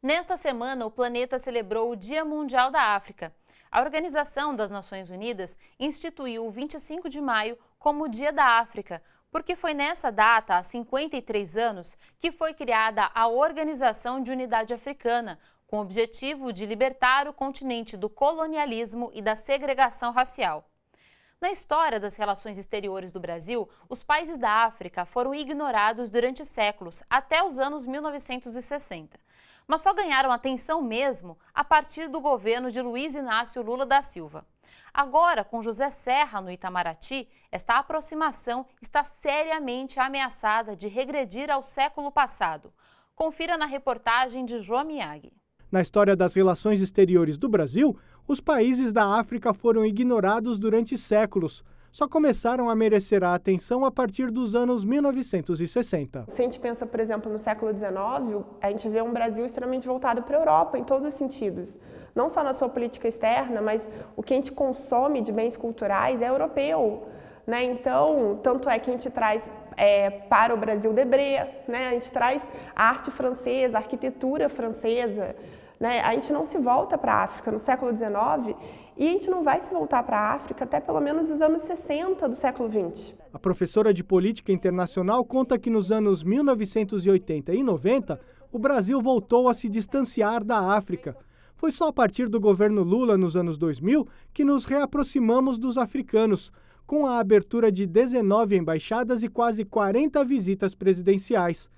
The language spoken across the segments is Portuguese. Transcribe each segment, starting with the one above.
Nesta semana, o planeta celebrou o Dia Mundial da África. A Organização das Nações Unidas instituiu o 25 de maio como o Dia da África, porque foi nessa data, há 53 anos, que foi criada a Organização de Unidade Africana, com o objetivo de libertar o continente do colonialismo e da segregação racial. Na história das relações exteriores do Brasil, os países da África foram ignorados durante séculos, até os anos 1960 mas só ganharam atenção mesmo a partir do governo de Luiz Inácio Lula da Silva. Agora, com José Serra no Itamaraty, esta aproximação está seriamente ameaçada de regredir ao século passado. Confira na reportagem de João Miyagi. Na história das relações exteriores do Brasil, os países da África foram ignorados durante séculos só começaram a merecer a atenção a partir dos anos 1960. Se a gente pensa, por exemplo, no século XIX, a gente vê um Brasil extremamente voltado para a Europa em todos os sentidos. Não só na sua política externa, mas o que a gente consome de bens culturais é europeu. Né? Então, tanto é que a gente traz é, para o Brasil Debré, né? a gente traz a arte francesa, a arquitetura francesa. Né? A gente não se volta para a África no século XIX e a gente não vai se voltar para a África até pelo menos os anos 60 do século XX. A professora de Política Internacional conta que nos anos 1980 e 90, o Brasil voltou a se distanciar da África. Foi só a partir do governo Lula nos anos 2000 que nos reaproximamos dos africanos, com a abertura de 19 embaixadas e quase 40 visitas presidenciais.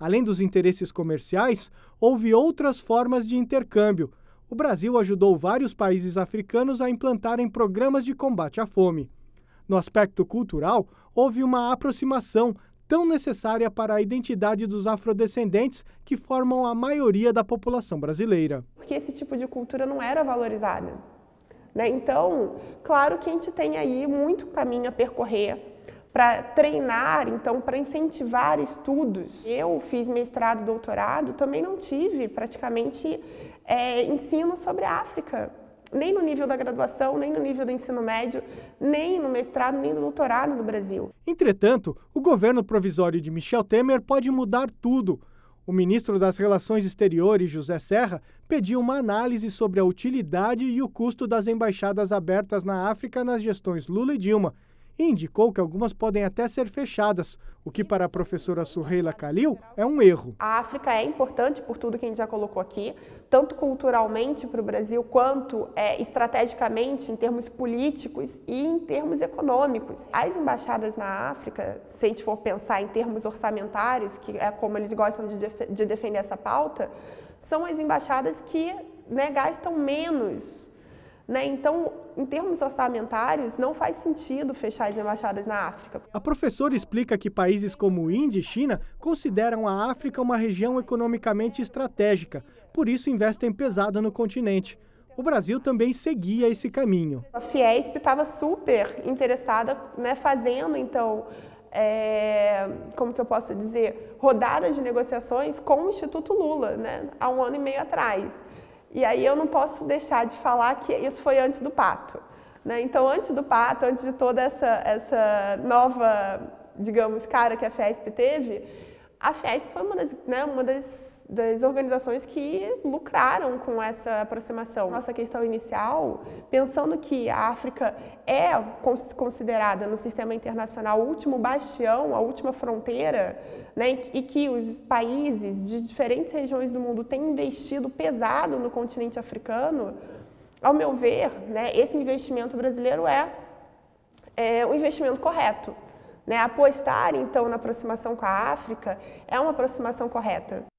Além dos interesses comerciais, houve outras formas de intercâmbio. O Brasil ajudou vários países africanos a implantarem programas de combate à fome. No aspecto cultural, houve uma aproximação tão necessária para a identidade dos afrodescendentes que formam a maioria da população brasileira. Porque esse tipo de cultura não era valorizada. Né? Então, claro que a gente tem aí muito caminho a percorrer para treinar, então para incentivar estudos. Eu fiz mestrado, doutorado, também não tive praticamente é, ensino sobre a África, nem no nível da graduação, nem no nível do ensino médio, nem no mestrado, nem no doutorado no Brasil. Entretanto, o governo provisório de Michel Temer pode mudar tudo. O ministro das Relações Exteriores, José Serra, pediu uma análise sobre a utilidade e o custo das embaixadas abertas na África nas gestões Lula e Dilma e indicou que algumas podem até ser fechadas, o que para a professora Surreila Kalil é um erro. A África é importante por tudo que a gente já colocou aqui, tanto culturalmente para o Brasil, quanto é, estrategicamente em termos políticos e em termos econômicos. As embaixadas na África, se a gente for pensar em termos orçamentários, que é como eles gostam de, def de defender essa pauta, são as embaixadas que né, gastam menos né? Então, em termos orçamentários, não faz sentido fechar as embaixadas na África. A professora explica que países como Índia e China consideram a África uma região economicamente estratégica, por isso investem pesado no continente. O Brasil também seguia esse caminho. A Fiesp estava super interessada, né, fazendo então é, como que eu posso dizer, rodada de negociações com o Instituto Lula, né, há um ano e meio atrás. E aí eu não posso deixar de falar que isso foi antes do pato. Né? Então, antes do pato, antes de toda essa, essa nova, digamos, cara que a FESP teve, a FESP foi uma das, né, uma das das organizações que lucraram com essa aproximação. Nossa questão inicial, pensando que a África é considerada no sistema internacional o último bastião, a última fronteira, né, e que os países de diferentes regiões do mundo têm investido pesado no continente africano, ao meu ver, né, esse investimento brasileiro é, é o investimento correto. Né, apostar, então, na aproximação com a África é uma aproximação correta.